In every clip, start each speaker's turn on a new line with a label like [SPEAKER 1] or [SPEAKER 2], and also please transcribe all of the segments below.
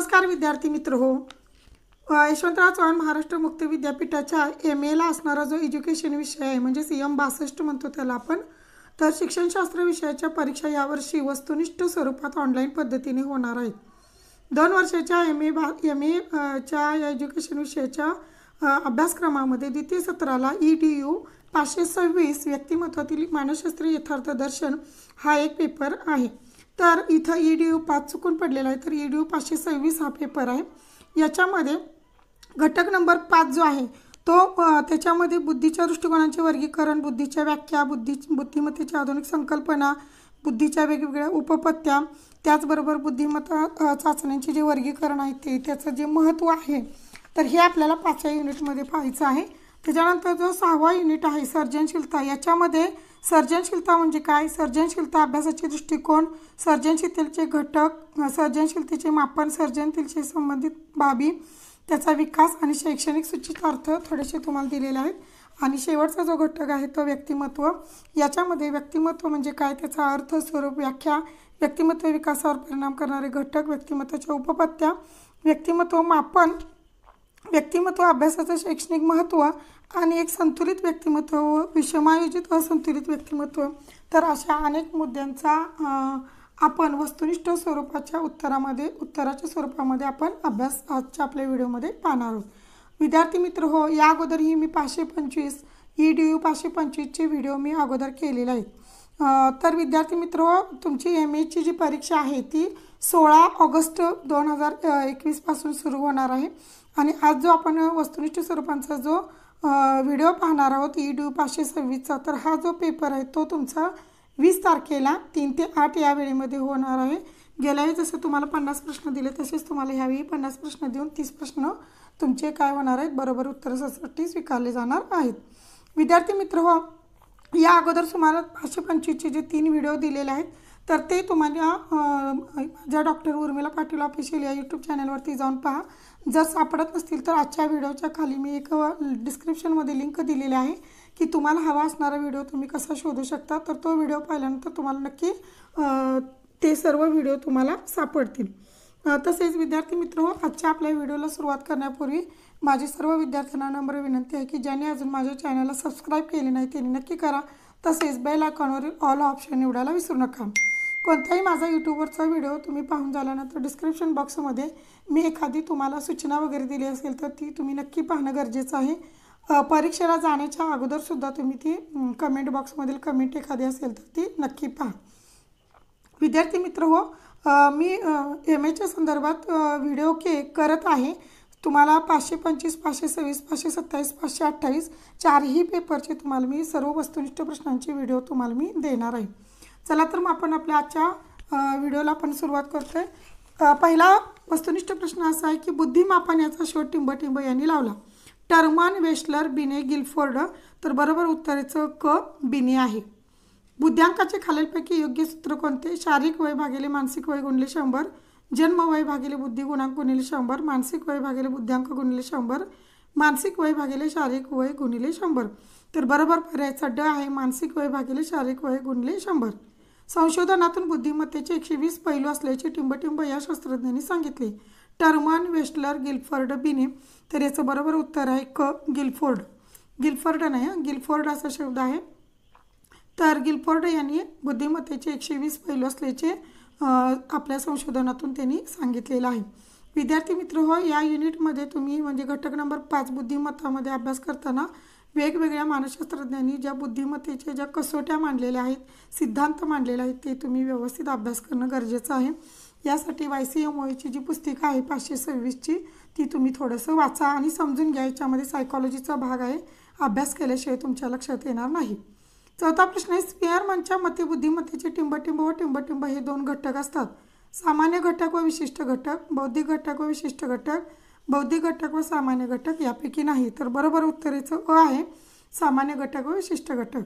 [SPEAKER 1] नमस्कार विद्यार्थी मित्र हो यशवंतराव चव्हाण महाराष्ट्र मुक्त विद्यापीठाच्या एम एला असणारा जो एज्युकेशन विषय आहे म्हणजे सी एम बासष्ट म्हणतो त्याला आपण तर शिक्षणशास्त्र विषयाच्या परीक्षा यावर्षी वस्तुनिष्ठ स्वरूपात ऑनलाईन पद्धतीने होणार आहेत दोन वर्षाच्या एम ए बा एम एच्या या एज्युकेशन विषयाच्या अभ्यासक्रमामध्ये द्वितीय सत्राला ई डी यू पाचशे सव्वीस व्यक्तिमत्वातील मानसशास्त्री यथार्थ दर्शन हा एक पेपर आहे तर इथं ई डी यू पाच चुकून पडलेला आहे तर ई डी यू पाचशे सव्वीस हा पेपर आहे याच्यामध्ये घटक नंबर पाच जो आहे तो त्याच्यामध्ये बुद्धीच्या दृष्टिकोनांचे वर्गीकरण बुद्धीच्या व्याख्या बुद्धी बुद्धिमत्तेच्या आधुनिक संकल्पना बुद्धीच्या वेगवेगळ्या उपपत्त्या त्याचबरोबर बुद्धिमत्ता चाचण्यांचे जे वर्गीकरण आहे ते त्याचं जे महत्त्व आहे तर हे आपल्याला पाचव्या युनिटमध्ये पाहायचं आहे त्याच्यानंतर जो सहावा युनिट आहे सर्जनशीलता याच्यामध्ये सर्जनशीलता म्हणजे काय सर्जनशीलता अभ्यासाचे दृष्टिकोन सर्जनशीलतेचे घटक सर्जनशीलतेचे मापन सर्जनशीलतेचे संबंधित बाबी त्याचा विकास आणि शैक्षणिक अर्थ थोडेसे तुम्हाला दिलेले आहेत आणि शेवटचा जो घटक आहे तो व्यक्तिमत्व याच्यामध्ये व्यक्तिमत्व म्हणजे काय त्याचा अर्थ स्वरूप व्याख्या व्यक्तिमत्व विकासावर परिणाम करणारे घटक व्यक्तिमत्वाच्या उपपत्त्या व्यक्तिमत्व मापन व्यक्तिमत्व अभ्यासाचं शैक्षणिक महत्त्व आणि एक संतुलित व्यक्तिमत्व व विषमायोजित असंतुलित व्यक्तिमत्व तर अशा अनेक मुद्द्यांचा आपण वस्तुनिष्ठ स्वरूपाच्या उत्तरामध्ये उत्तराच्या स्वरूपामध्ये आपण अभ्यास आजच्या आपल्या व्हिडिओमध्ये पाहणार आहोत विद्यार्थी मित्र हो या अगोदरही मी पाचशे पंचवीस ई डी यू पाचशे पंचवीसचे व्हिडिओ मी अगोदर केलेले आहेत तर विद्यार्थी मित्र हो तुमची एम एची जी परीक्षा आहे ती सोळा ऑगस्ट दोन हजार एकवीसपासून सुरू होणार आहे आणि आज जो आपण वस्तुनिष्ठ स्वरूपांचा जो व्हिडिओ पाहणार आहोत ई ड्यू पाचशे सव्वीसचा तर हा जो पेपर आहे तो तुमचा वीस तारखेला तीन ते आठ या वेळेमध्ये होणार आहे गेल्यावेळी जसं तुम्हाला पन्नास प्रश्न दिले तसेच तुम्हाला ह्यावेळी पन्नास प्रश्न देऊन तीस प्रश्न तुमचे काय होणार आहेत बरोबर उत्तरासाठी स्वीकारले जाणार आहेत विद्यार्थी मित्र हो या अगोदर तुम्हाला पाचशे पंचवीसचे जे तीन व्हिडिओ दिलेले आहेत तर ते तुम्हाला माझ्या डॉक्टर उर्मिला पाटील ऑफिशियल या यूट्यूब चॅनलवरती जाऊन पहा जर सापडत नसतील तर आजच्या व्हिडिओच्या खाली मी एक डिस्क्रिप्शनमध्ये लिंक दिलेली आहे की तुम्हाला हवा असणारा व्हिडिओ तुम्ही कसा शोधू शकता तर तो व्हिडिओ पाहिल्यानंतर तुम्हाला नक्की ते सर्व व्हिडिओ तुम्हाला सापडतील तसेच विद्यार्थी मित्र हो, आजच्या आपल्या व्हिडिओला सुरुवात करण्यापूर्वी माझी सर्व विद्यार्थ्यांना नम्र विनंती आहे की ज्यांनी अजून माझ्या चॅनलला सबस्क्राईब केले नाही त्यांनी नक्की करा तसेच बेल आयकॉनवरील ऑल ऑप्शन निवडायला विसरू नका कोणताही माझा यूट्यूबवरचा व्हिडिओ तुम्ही पाहून झाल्यानंतर डिस्क्रिप्शन बॉक्समध्ये मी एखादी तुम्हाला सूचना वगैरे दिली असेल तर ती तुम्ही नक्की पाहणं गरजेचं आहे परीक्षेला जाण्याच्या अगोदरसुद्धा तुम्ही ती कमेंट बॉक्समधील कमेंट एखादी असेल तर ती नक्की पहा विद्यार्थी मित्र हो मी एम एच्या संदर्भात व्हिडिओ के करत आहे तुम्हाला पाचशे पंचवीस पाचशे सव्वीस पाचशे सत्तावीस पाचशे अठ्ठावीस चारही पेपरचे तुम्हाला मी सर्व वस्तुनिष्ठ प्रश्नांचे व्हिडिओ तुम्हाला मी देणार आहे चला तर मग आपण आपल्या आजच्या व्हिडिओला आपण सुरुवात करतो आहे पहिला वस्तुनिष्ठ प्रश्न असा आहे की बुद्धिमापन याचा शोध टिंबटिंब यांनी लावला टर्मन वेस्लर बिने गिलफोर्ड तर बरोबर उत्तरेचं क बिने आहे बुद्ध्यांकाचे खालीलपैकी योग्य सूत्र कोणते शारीरिक वय भागेले मानसिक वय गुणले शंभर जन्म वय भागेले बुद्धी गुणांक गुणिले शंभर मानसिक वय भागेले बुद्ध्यांक गुणिले शंभर मानसिक वय भागेले शारीरिक वय गुणिले शंभर तर बरोबर पर्यायचा ड आहे मानसिक वय भागिले शारीरिक वय गुणले शंभर संशोधनातून बुद्धिमत्तेचे एकशे वीस पैलू असल्याचे टिंबटिंब या शास्त्रज्ञांनी सांगितले टर्मन वेस्टलर गिल्फर्ड बिने तर याचं बरोबर उत्तर आहे क गिल्फोर्ड गिल्फर्ड नाही गिल्फोर्ड असा शब्द आहे तर गिल्फोर्ड यांनी बुद्धिमत्तेचे एकशे वीस पैलू असल्याचे आपल्या संशोधनातून त्यांनी सांगितलेलं आहे विद्यार्थी मित्र हो या युनिटमध्ये तुम्ही म्हणजे घटक नंबर पाच बुद्धिमत्तामध्ये अभ्यास करताना वेगवेगळ्या मानसशास्त्रज्ञांनी ज्या बुद्धिमत्तेच्या ज्या कसोट्या मांडलेल्या आहेत सिद्धांत मांडलेले आहेत ते तुम्ही व्यवस्थित अभ्यास करणं गरजेचं आहे यासाठी वाय सी एम ओईची जी पुस्तिका आहे पाचशे सव्वीसची ती तुम्ही थोडंसं वाचा आणि समजून घ्या याच्यामध्ये सायकॉलॉजीचा भाग आहे अभ्यास केल्याशिवाय तुमच्या लक्षात येणार नाही चौथा प्रश्न आहे मंच्या मते बुद्धिमत्तेचे टिंबटिंब व टिंबटिंब हे दोन घटक असतात सामान्य घटक व विशिष्ट घटक बौद्धिक घटक व विशिष्ट घटक बौद्धिक घटक व सामान्य घटक यापैकी नाही तर बरोबर उत्तरेचं अ आहे सामान्य घटक व विशिष्ट घटक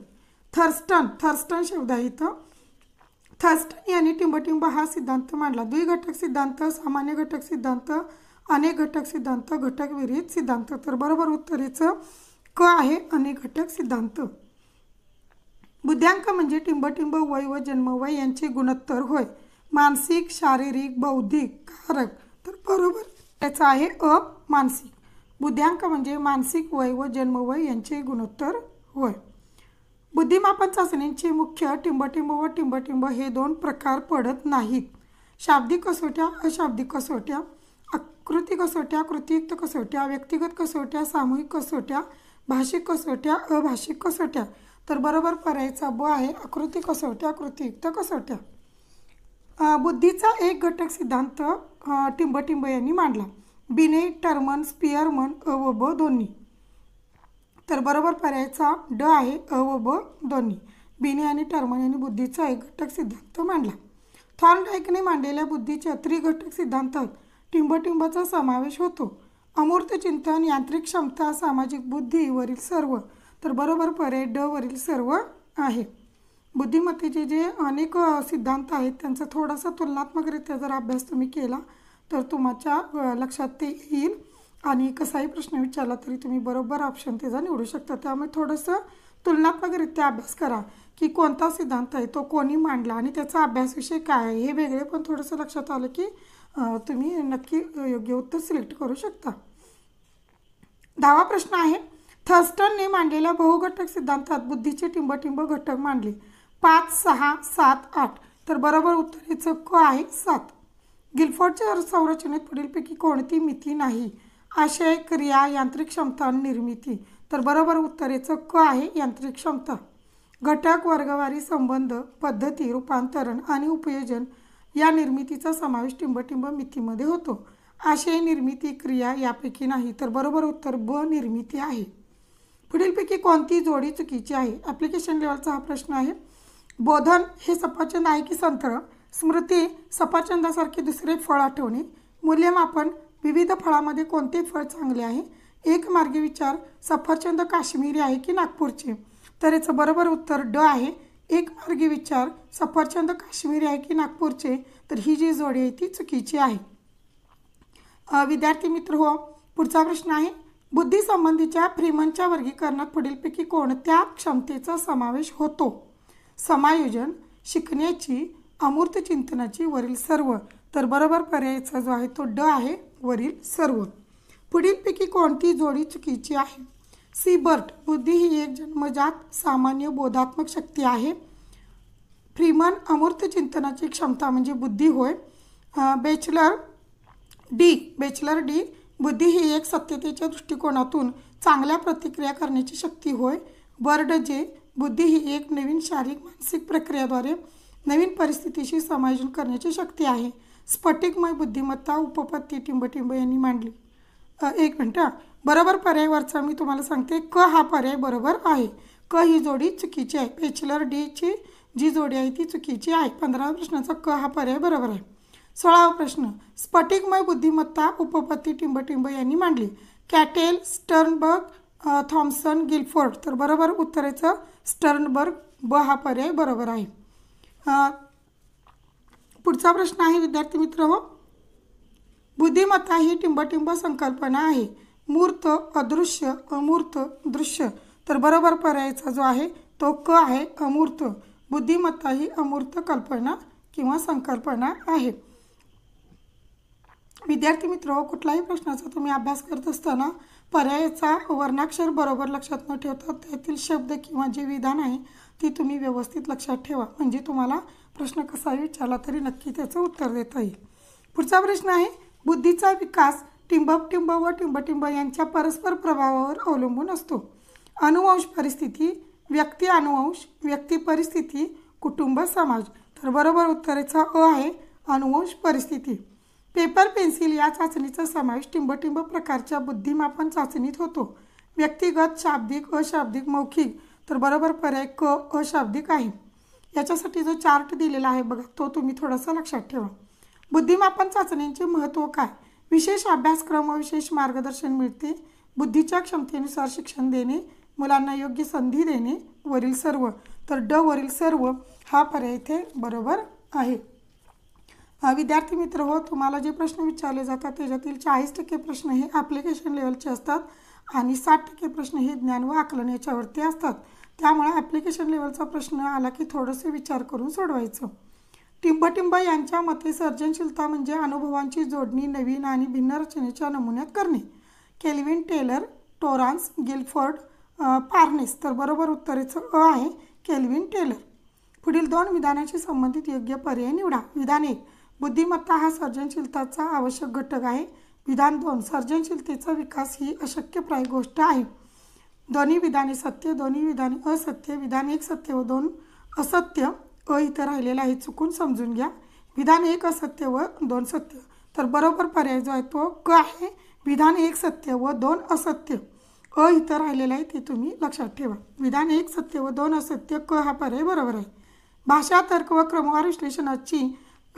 [SPEAKER 1] थर्स्टन थर्स्टन शब्द आहे इथं थर्स्टन यांनी टिंबटिंब हा सिद्धांत मांडला द्विघटक सिद्धांत सामान्य घटक सिद्धांत अनेक घटक सिद्धांत घटक विरहित सिद्धांत तर बरोबर उत्तरेचं क आहे अनेक घटक सिद्धांत बुद्ध्यांक म्हणजे टिंबटिंब वय व जन्मवय यांचे गुणोत्तर होय मानसिक शारीरिक बौद्धिक कारक तर बरोबर त्याचा आहे अ मानसिक बुद्ध्यांक म्हणजे मानसिक वय व जन्मवय यांचे गुणोत्तर होय बुद्धिमापन चाचणींचे मुख्य टिंबटिंब व टिंबटिंब हे दोन प्रकार पडत नाहीत शाब्दिक कसोट्या अशाब्दिक कसोट्या आकृती कसोट्या कृतियुक्त कसोट्या व्यक्तिगत कसोट्या सामूहिक कसोट्या भाषिक कसोट्या अभाषिक कसोट्या तर बरोबर पर्यायचा ब आहे आकृती कसोट्या कृतियुक्त कसोट्या बुद्धीचा एक घटक सिद्धांत टिंबटिंब यांनी मांडला बिने टर्मन स्पियरमन अ व ब दोन्ही तर बरोबर पर्यायचा ड आहे अ व ब दोन्ही बिने आणि टर्मन यांनी बुद्धीचा एक घटक सिद्धांत मांडला डायकने मांडलेल्या बुद्धीच्या त्रिघटक सिद्धांतात टिंबटिंबाचा समावेश होतो अमूर्त चिंतन यांत्रिक क्षमता सामाजिक बुद्धीवरील सर्व तर बरोबर पर्याय ड वरील सर्व आहे बुद्धिमत्तेचे जे अनेक सिद्धांत आहेत त्यांचा थोडासा तुलनात्मकरित्या जर अभ्यास तुम्ही केला तर तुमच्या लक्षात ते येईल आणि कसाही प्रश्न विचारला तरी तुम्ही बरोबर ऑप्शन त्याचा निवडू शकता त्यामुळे थोडंसं तुलनात्मकरित्या अभ्यास करा की कोणता सिद्धांत आहे तो कोणी मांडला आणि त्याचा विषय काय आहे हे वेगळे पण थोडंसं लक्षात आलं की तुम्ही नक्की योग्य उत्तर सिलेक्ट करू शकता दहावा प्रश्न आहे थर्स्टनने मांडलेल्या बहुघटक सिद्धांतात बुद्धीचे टिंबटिंब घटक मांडले पाच सहा सात आठ तर बरोबर उत्तर क आहे सात गिलफोर्डच्या संरचनेत पुढीलपैकी कोणती मिती नाही आशय क्रिया यांत्रिक क्षमता निर्मिती तर बरोबर उत्तर क आहे यांत्रिक क्षमता घटक वर्गवारी संबंध पद्धती रूपांतरण आणि उपयोजन या निर्मितीचा समावेश टिंबटिंब मितीमध्ये होतो आशय निर्मिती क्रिया यापैकी नाही तर बरोबर उत्तर ब निर्मिती आहे पुढीलपैकी कोणती जोडी चुकीची आहे ॲप्लिकेशन लेवलचा हा प्रश्न आहे बोधन हे सफरचंद आहे की संत्र स्मृती सफरचंदासारखे दुसरे फळ आठवणे मूल्यमापन विविध फळामध्ये कोणते फळ चांगले आहे एक मार्गी विचार सफरचंद काश्मीरी आहे की नागपूरचे तर याचं बरोबर उत्तर ड आहे एक मार्गी विचार सफरचंद काश्मीरी आहे की नागपूरचे तर ही जी जोडी आहे ती चुकीची आहे विद्यार्थी मित्र हो पुढचा प्रश्न आहे बुद्धी संबंधीच्या फ्रीमनच्या वर्गीकरणात पुढीलपैकी कोणत्या क्षमतेचा समावेश होतो समायोजन शिकण्याची अमूर्त चिंतनाची वरील सर्व तर बरोबर पर्यायचा जो आहे तो ड आहे वरील सर्व पुढीलपैकी कोणती जोडी चुकीची आहे सीबर्ट बुद्धी ही एक जन्मजात सामान्य बोधात्मक शक्ती आहे फ्रीमन अमूर्त चिंतनाची क्षमता म्हणजे बुद्धी होय बॅचलर डी बॅचलर डी बुद्धी ही एक सत्यतेच्या दृष्टिकोनातून चांगल्या प्रतिक्रिया करण्याची शक्ती होय बर्ड जे बुद्धी ही एक नवीन शारीरिक मानसिक प्रक्रियाद्वारे नवीन परिस्थितीशी समायोजन करण्याची शक्ती आहे स्फटिकमय बुद्धिमत्ता उपपत्ती टिंबटिंब यांनी मांडली एक मिनटं बरोबर पर्यायवरचा मी तुम्हाला सांगते क हा पर्याय बरोबर आहे क ही जोडी चुकीची आहे पेचलर डीची जी जोडी आहे ती चुकीची आहे पंधरावा प्रश्नाचा क हा पर्याय बरोबर आहे सोळावा प्रश्न स्फटिकमय बुद्धिमत्ता उपपत्ती टिंबटिंब यांनी मांडली कॅटेल स्टर्नबर्ग थॉम्सन गिलफोर्ड तर बरोबर उत्तरेचं स्टर्नबर्ग ब हा पर्याय बरोबर आहे पुढचा प्रश्न आहे विद्यार्थी मित्र हो बुद्धिमत्ता ही टिंबटिंब संकल्पना आहे मूर्त अदृश्य अमूर्त दृश्य तर बरोबर पर्यायचा जो आहे तो क आहे अमूर्त बुद्धिमत्ता ही अमूर्त कल्पना किंवा संकल्पना आहे विद्यार्थी मित्र कुठलाही प्रश्नाचा तुम्ही अभ्यास करत असताना पर्यायाचा वर्णाक्षर बरोबर लक्षात न ठेवता त्यातील शब्द किंवा जे विधान आहे ती तुम्ही व्यवस्थित लक्षात ठेवा म्हणजे तुम्हाला प्रश्न कसा विचारला तरी नक्की त्याचं उत्तर देता येईल पुढचा प्रश्न आहे बुद्धीचा विकास टिंबक टिंब व टिंबटिंब यांच्या परस्पर प्रभावावर अवलंबून असतो अनुवंश परिस्थिती व्यक्ती अनुवंश व्यक्ती परिस्थिती कुटुंब समाज तर बरोबर उत्तरेचा अ आहे अनुवंश परिस्थिती पेपर पेन्सिल या चाचणीचा समावेश टिंबटिंब प्रकारच्या बुद्धिमापन चाचणीत होतो व्यक्तिगत शाब्दिक अशाब्दिक मौखिक तर बरोबर पर्याय क अशाब्दिक आहे याच्यासाठी जो चार्ट दिलेला आहे बघा तो तुम्ही थोडासा लक्षात ठेवा बुद्धिमापन चाचण्यांचे महत्त्व काय विशेष अभ्यासक्रम व विशेष मार्गदर्शन मिळते बुद्धीच्या क्षमतेनुसार शिक्षण देणे मुलांना योग्य संधी देणे वरील सर्व तर ड वरील सर्व हा पर्याय इथे बरोबर आहे विद्यार्थी मित्र हो तुम्हाला जे प्रश्न विचारले जातात त्याच्यातील चाळीस टक्के प्रश्न हे ॲप्लिकेशन लेवलचे असतात आणि साठ टक्के प्रश्न हे ज्ञान व आकलन याच्यावरती असतात त्यामुळे ॲप्लिकेशन लेवलचा प्रश्न आला की थोडंसं विचार करून सोडवायचं टिंबटिंब यांच्या मते सर्जनशीलता म्हणजे अनुभवांची जोडणी नवीन आणि भिन्न रचनेच्या नमुन्यात करणे Calvin Taylor Torrance Guilford Parnes तर बरोबर उत्तरेचं अ आहे केल्विन टेलर पुढील दोन विधानांशी संबंधित योग्य पर्याय निवडा विधान एक बुद्धिमत्ता हा सर्जनशीलताचा आवश्यक घटक आहे विधान दोन सर्जनशीलतेचा विकास ही अशक्यप्राय गोष्ट आहे दोन्ही विधाने सत्य दोन्ही विधाने असत्य विधान एक सत्य व दोन असत्य अ इथं राहिलेलं आहे चुकून समजून घ्या विधान एक असत्य व दोन सत्य तर बरोबर पर्याय जो आहे तो क आहे विधान एक सत्य व दोन असत्य अ इथं राहिलेलं आहे ते तुम्ही लक्षात ठेवा विधान एक सत्य व दोन असत्य क हा पर्याय बरोबर आहे भाषा तर्क व क्रमवार विश्लेषणाची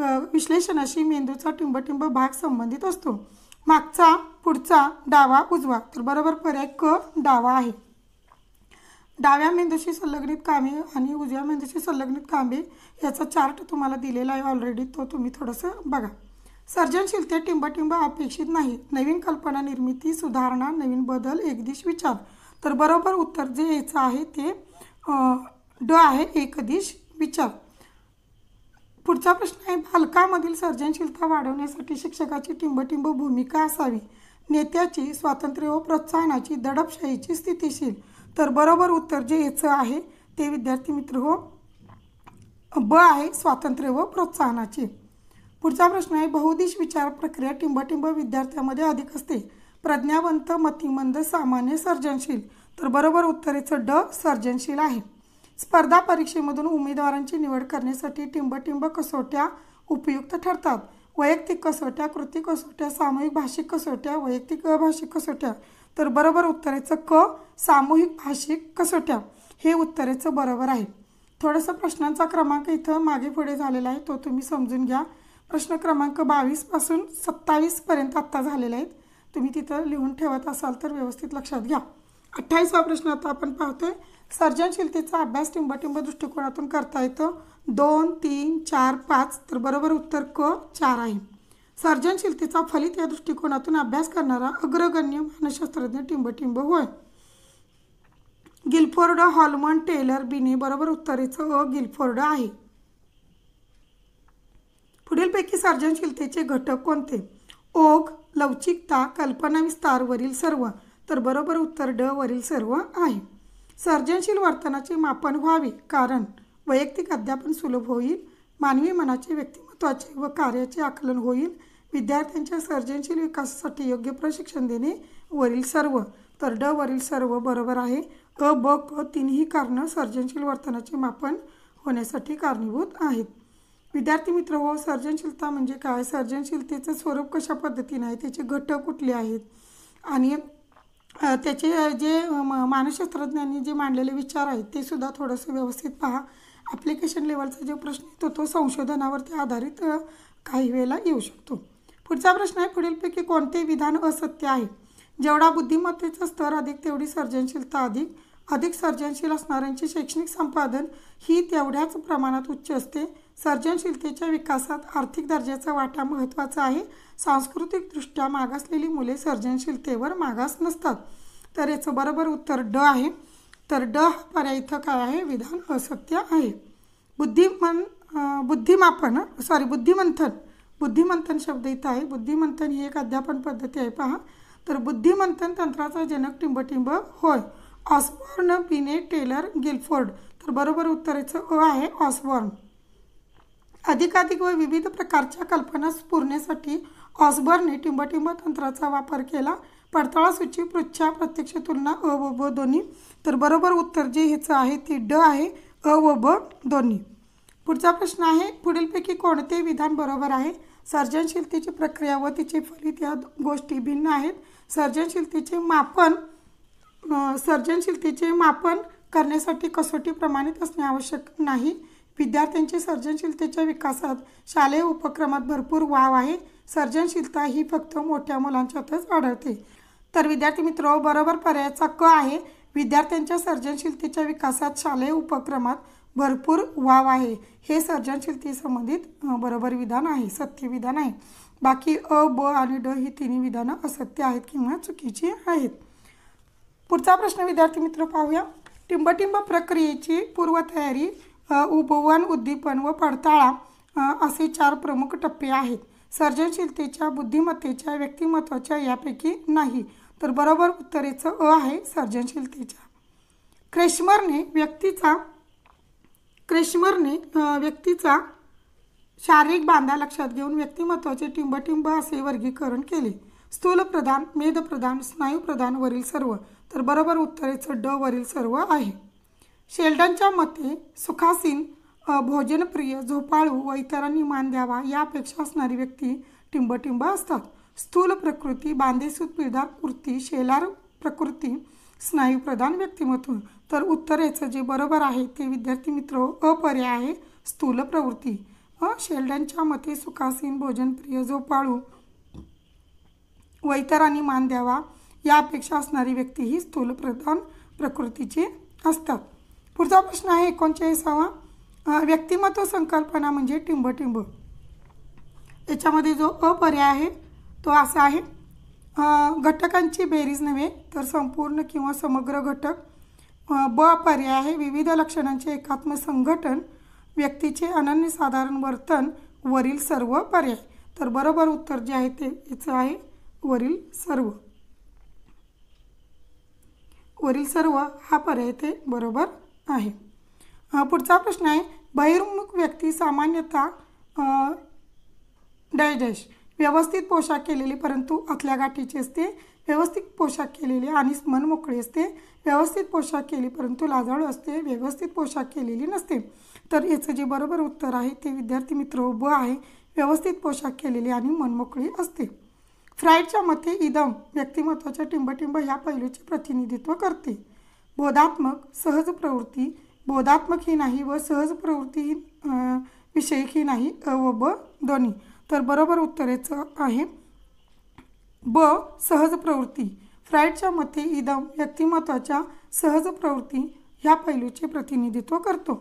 [SPEAKER 1] विश्लेषणाशी मेंदूचा टिंबटिंब भाग संबंधित असतो मागचा पुढचा डावा उजवा तर बरोबर पर्याय क डावा आहे डाव्या मेंदूशी संलग्नित कामे आणि उजव्या मेंदूशी संलग्नित कामे याचा चार्ट तुम्हाला दिलेला आहे ऑलरेडी तो तुम्ही थोडंसं बघा सर्जनशीलते टिंबटिंब अपेक्षित नाही नवीन कल्पना निर्मिती सुधारणा नवीन बदल एकदिश विचार तर बरोबर उत्तर जे यायचं आहे ते ड आहे एकदिश विचार पुढचा प्रश्न आहे बालकामधील सर्जनशीलता वाढवण्यासाठी शिक्षकाची टिंबटिंब भूमिका असावी नेत्याची स्वातंत्र्य व प्रोत्साहनाची दडपशाहीची स्थितीशील तर बरोबर उत्तर जे याचं आहे ते विद्यार्थी मित्र हो ब आहे स्वातंत्र्य व प्रोत्साहनाची पुढचा प्रश्न आहे बहुदिश विचार प्रक्रिया टिंबटिंब विद्यार्थ्यांमध्ये अधिक असते प्रज्ञावंत मतिमंद सामान्य सर्जनशील तर बरोबर उत्तरेचं ड सर्जनशील आहे स्पर्धा परीक्षेमधून उमेदवारांची निवड करण्यासाठी टिंबटिंब कसोट्या उपयुक्त ठरतात वैयक्तिक कसोट्या कृती कसोट्या सामूहिक भाषिक कसोट्या वैयक्तिक भाषिक कसोट्या तर बरोबर उत्तरेचं क सामूहिक भाषिक कसोट्या हे उत्तरेचं बरोबर आहे थोडंसं प्रश्नांचा क्रमांक इथं मागे पुढे झालेला आहे तो तुम्ही समजून घ्या प्रश्न क्रमांक बावीसपासून सत्तावीसपर्यंत आत्ता झालेले आहेत तुम्ही तिथं लिहून ठेवत असाल तर व्यवस्थित लक्षात घ्या अठ्ठावीसवा प्रश्न आता आपण पाहतोय सर्जनशीलतेचा अभ्यास टिंबटिंब दृष्टिकोनातून करता येतो दोन तीन चार पाच तर बरोबर उत्तर क चार आहे सर्जनशीलतेचा फलित या दृष्टिकोनातून अभ्यास करणारा अग्रगण्य मानसशास्त्रज्ञ टिंबटिंब होय गिल्फोर्ड हॉलमन टेलर बिने बरोबर उत्तरेचं अ गिलफोर्ड आहे पुढीलपैकी सर्जनशीलतेचे घटक कोणते ओघ लवचिकता कल्पना विस्तार वरील सर्व तर बरोबर उत्तर ड वरील सर्व आहे सर्जनशील वर्तनाचे मापन व्हावे कारण वैयक्तिक अध्यापन सुलभ होईल मानवी मनाचे व्यक्तिमत्वाचे व कार्याचे आकलन होईल विद्यार्थ्यांच्या सर्जनशील विकासासाठी योग्य प्रशिक्षण देणे वरील सर्व तर ड वरील सर्व बरोबर आहे अ ब क तिन्ही कारणं सर्जनशील वर्तनाचे मापन होण्यासाठी कारणीभूत आहेत विद्यार्थी मित्र हो सर्जनशीलता म्हणजे काय सर्जनशीलतेचं स्वरूप कशा पद्धतीने आहे त्याचे घटक कुठले आहेत आणि त्याचे जे मानसशास्त्रज्ञांनी जे मांडलेले विचार आहेत ते सुद्धा थोडंसं व्यवस्थित पहा ॲप्लिकेशन लेवलचा जो प्रश्न येतो तो संशोधनावरती आधारित काही वेळेला येऊ शकतो पुढचा प्रश्न आहे पुढीलपैकी कोणते विधान असत्य आहे जेवढा बुद्धिमत्तेचा स्तर अधिक तेवढी सर्जनशीलता अधिक अधिक सर्जनशील असणाऱ्यांचे शैक्षणिक संपादन ही तेवढ्याच प्रमाणात उच्च असते सर्जनशीलतेच्या विकासात आर्थिक दर्जाचा वाटा महत्त्वाचा आहे सांस्कृतिकदृष्ट्या मागासलेली मुले सर्जनशीलतेवर मागास नसतात तर याचं बरोबर उत्तर ड आहे तर ड हा पर्याय इथं काय आहे विधान असत्य आहे बुद्धिमन बुद्धिमापन सॉरी बुद्धिमंथन बुद्धिमंथन शब्द इथं आहे बुद्धिमंथन ही एक अध्यापन पद्धती आहे पहा तर बुद्धिमंथन तंत्राचा जनक टिंबटिंब होय ऑस्बॉर्न पिने टेलर गिलफोर्ड तर बरोबर उत्तरेचं अ आहे ऑस्बॉर्न अधिकाधिक व विविध प्रकारच्या कल्पना स्फुरण्यासाठी ऑस्बर्ने टिंबटिंब तंत्राचा वापर केला पडताळा सूची पृच्छा प्रत्यक्ष तुलना अ व ब दोन्ही तर बरोबर उत्तर जे ह्याचं आहे ते ड आहे अ व ब दोन्ही पुढचा प्रश्न आहे पुढीलपैकी कोणते विधान बरोबर आहे सर्जनशीलतेची प्रक्रिया व तिचे फलित या गोष्टी भिन्न आहेत सर्जनशीलतेचे मापन सर्जनशीलतेचे मापन करण्यासाठी कसोटी प्रमाणित असणे आवश्यक नाही विद्यार्थ्यांच्या सर्जनशीलतेच्या विकासात शालेय उपक्रमात भरपूर वाव आहे सर्जनशीलता ही फक्त मोठ्या मुलांच्यातच आढळते तर विद्यार्थी मित्र बरोबर पर्यायाचा क आहे विद्यार्थ्यांच्या सर्जनशीलतेच्या विकासात शालेय उपक्रमात भरपूर वाव आहे हे सर्जनशीलते संबंधित बरोबर विधान आहे सत्य विधान आहे बाकी अ ब आणि ड ही तिन्ही विधानं असत्य आहेत किंवा चुकीची आहेत पुढचा प्रश्न विद्यार्थी मित्र पाहूया टिंबटिंब प्रक्रियेची पूर्वतयारी उभवन उद्दीपन व पडताळा असे चार प्रमुख टप्पे आहेत सर्जनशीलतेच्या बुद्धिमत्तेच्या व्यक्तिमत्वाच्या यापैकी नाही तर बरोबर उत्तरेचं अ आहे सर्जनशीलतेच्या क्रेश्मरने व्यक्तीचा क्रेश्मरने व्यक्तीचा शारीरिक बांधा लक्षात घेऊन व्यक्तिमत्वाचे टिंबटिंब असे वर्गीकरण केले स्थूल स्थूलप्रधान मेदप्रधान स्नायूप्रधान वरील सर्व तर बरोबर उत्तरेचं ड वरील सर्व आहे शेल्डनच्या मते सुखासीन भोजनप्रिय झोपाळू व इतरांनी मान द्यावा यापेक्षा असणारी व्यक्ती टिंबटिंब असतात स्थूल प्रकृती बांधेसूत पिळदार कृती शेलार प्रकृती स्नायू प्रधान व्यक्तिमत्व तर उत्तरेचं जे बरोबर आहे ते विद्यार्थी मित्र अपर्याय आहे स्थूल प्रवृत्ती शेल्डनच्या मते सुखासीन भोजनप्रिय झोपाळू वैतराने मान द्यावा या अपेक्षा असणारी व्यक्ती ही स्थूलप्रधान प्रकृतीची असतात पुढचा प्रश्न आहे एकोणचाळीसावा व्यक्तिमत्व संकल्पना म्हणजे टिंबटिंब याच्यामध्ये जो अपर्याय आहे तो असा आहे घटकांची बेरीज नव्हे तर संपूर्ण किंवा समग्र घटक ब पर्याय आहे विविध लक्षणांचे एकात्म संघटन व्यक्तीचे अनन्यसाधारण वर्तन वरील सर्व पर्याय तर बरोबर उत्तर जे आहे ते याचं आहे वरील सर्व वरील सर्व हा पर्याय ते बरोबर आहे पुढचा प्रश्न आहे बहिर्मुख व्यक्ती सामान्यतः डॅश डॅश व्यवस्थित पोशाख केलेली परंतु आतल्या गाठीची असते व्यवस्थित पोशाख केलेली आणि मन मोकळी असते व्यवस्थित पोशाख केली परंतु लाजाळू असते व्यवस्थित पोशाख केलेली नसते तर याचं जे बरोबर उत्तर आहे ते विद्यार्थी मित्र उभं आहे व्यवस्थित पोशाख केलेली आणि मनमोकळी असते फ्रायडच्या मते इदम व्यक्तिमत्वाच्या टिंबटिंब ह्या पैलूचे प्रतिनिधित्व करते बोधात्मक सहज प्रवृत्ती बोधात्मक ही नाही व सहज प्रवृत्ती विषयक ही नाही अ व ब दोन्ही तर बरोबर उत्तरेचं आहे ब सहज प्रवृत्ती फ्रायडच्या मते इदम व्यक्तिमत्वाच्या सहज प्रवृत्ती ह्या पैलूचे प्रतिनिधित्व करतो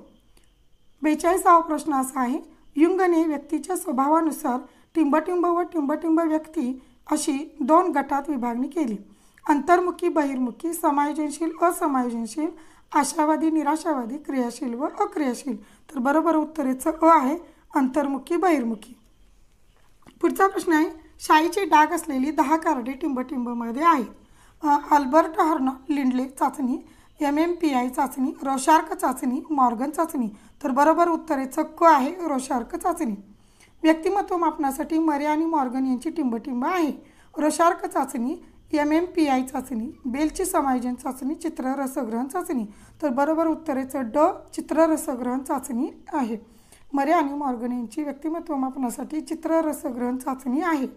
[SPEAKER 1] बेचाळीसावा प्रश्न असा आहे युंगने व्यक्तीच्या स्वभावानुसार टिंबटिंब व टिंबटिंब व्यक्ती अशी दोन गटात विभागणी केली अंतर्मुखी बहिर्मुखी समायोजनशील असमायोजनशील आशावादी निराशावादी क्रियाशील व अक्रियाशील तर बरोबर उत्तरेचं अ आहे अंतर्मुखी बहिर्मुखी पुढचा प्रश्न आहे शाईचे डाग असलेली दहा कार्डे टिंबटिंबमध्ये आहेत अल्बर्ट हर्न लिंडले चाचणी एम एम पी आय चाचणी रोशार्क चाचणी मॉर्गन चाचणी तर बरोबर उत्तरेचं क आहे रोशार्क चाचणी व्यक्तिमत्व मापनासाठी मर्या आणि मॉर्गन यांची टिंबटिंब आहे रोशार्क चाचणी एम एम पी आय चाचणी बेलची समायोजन चाचणी चित्र रसग्रहण चाचणी तर बरोबर उत्तरेचं ड चित्र रसग्रहण चाचणी आहे मर्या आणि मॉर्गन यांची व्यक्तिमत्व मापनासाठी चित्र रसग्रहण चाचणी आहे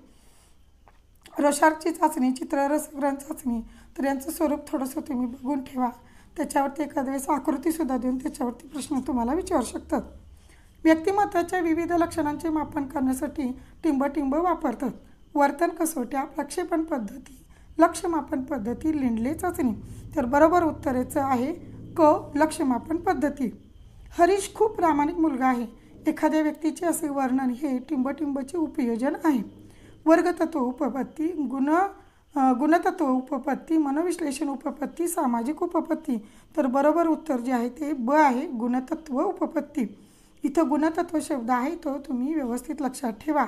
[SPEAKER 1] रशार्कची चाचणी चित्र रसग्रहण चाचणी तर यांचं स्वरूप थोडंसं तुम्ही बघून ठेवा त्याच्यावरती एखाद्या वेळेस आकृतीसुद्धा देऊन त्याच्यावरती प्रश्न तुम्हाला विचारू शकतात व्यक्तिमत्वाच्या विविध लक्षणांचे मापन करण्यासाठी टिंबटिंब वापरतात वर्तन कसोट्या प्रक्षेपण पद्धती लक्षमापन पद्धती लिंडले चाचणी तर बरोबर उत्तरेचं आहे क लक्षमापन पद्धती हरीश खूप प्रामाणिक मुलगा आहे एखाद्या व्यक्तीचे असे वर्णन हे टिंबटिंबचे उपयोजन आहे वर्गतत्व उपपत्ती गुण गुणतत्व उपपत्ती मनोविश्लेषण उपपत्ती सामाजिक उपपत्ती तर बरोबर उत्तर जे आहे ते ब आहे गुणतत्व उपपत्ती इथं गुणतत्व शब्द आहे तो तुम्ही व्यवस्थित लक्षात ठेवा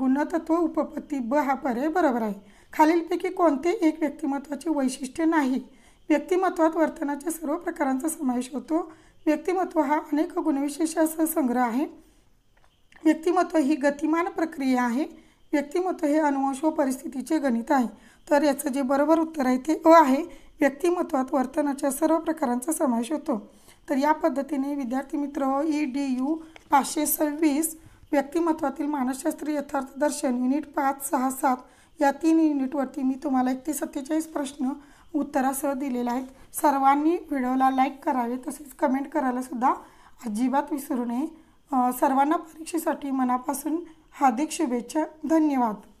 [SPEAKER 1] गुणतत्व उपपत्ती ब हा पर्याय बरोबर आहे खालीलपैकी कोणते एक व्यक्तिमत्वाचे वैशिष्ट्य नाही व्यक्तिमत्वात वर्तनाच्या सर्व प्रकारांचा समावेश होतो व्यक्तिमत्व हा अनेक गुणविशेषाचा संग्रह आहे व्यक्तिमत्व ही गतिमान प्रक्रिया आहे व्यक्तिमत्व हे अनुवंश व परिस्थितीचे गणित आहे तर याचं जे बरोबर उत्तर आहे ते अ आहे व्यक्तिमत्वात वर्तनाच्या सर्व प्रकारांचा समावेश होतो तर या पद्धतीने विद्यार्थी मित्र ई डी यू पाचशे सव्वीस व्यक्तिमत्वातील मानसशास्त्रीय यथार्थ दर्शन युनिट पाच सहा सात या तीन युनिटवरती मी तुम्हाला एक ते सत्तेचाळीस प्रश्न उत्तरासह दिलेला आहेत सर्वांनी व्हिडिओला लाईक करावे तसेच कमेंट करायलासुद्धा सुद्धा अजिबात विसरू नये सर्वांना परीक्षेसाठी मनापासून हार्दिक शुभेच्छा धन्यवाद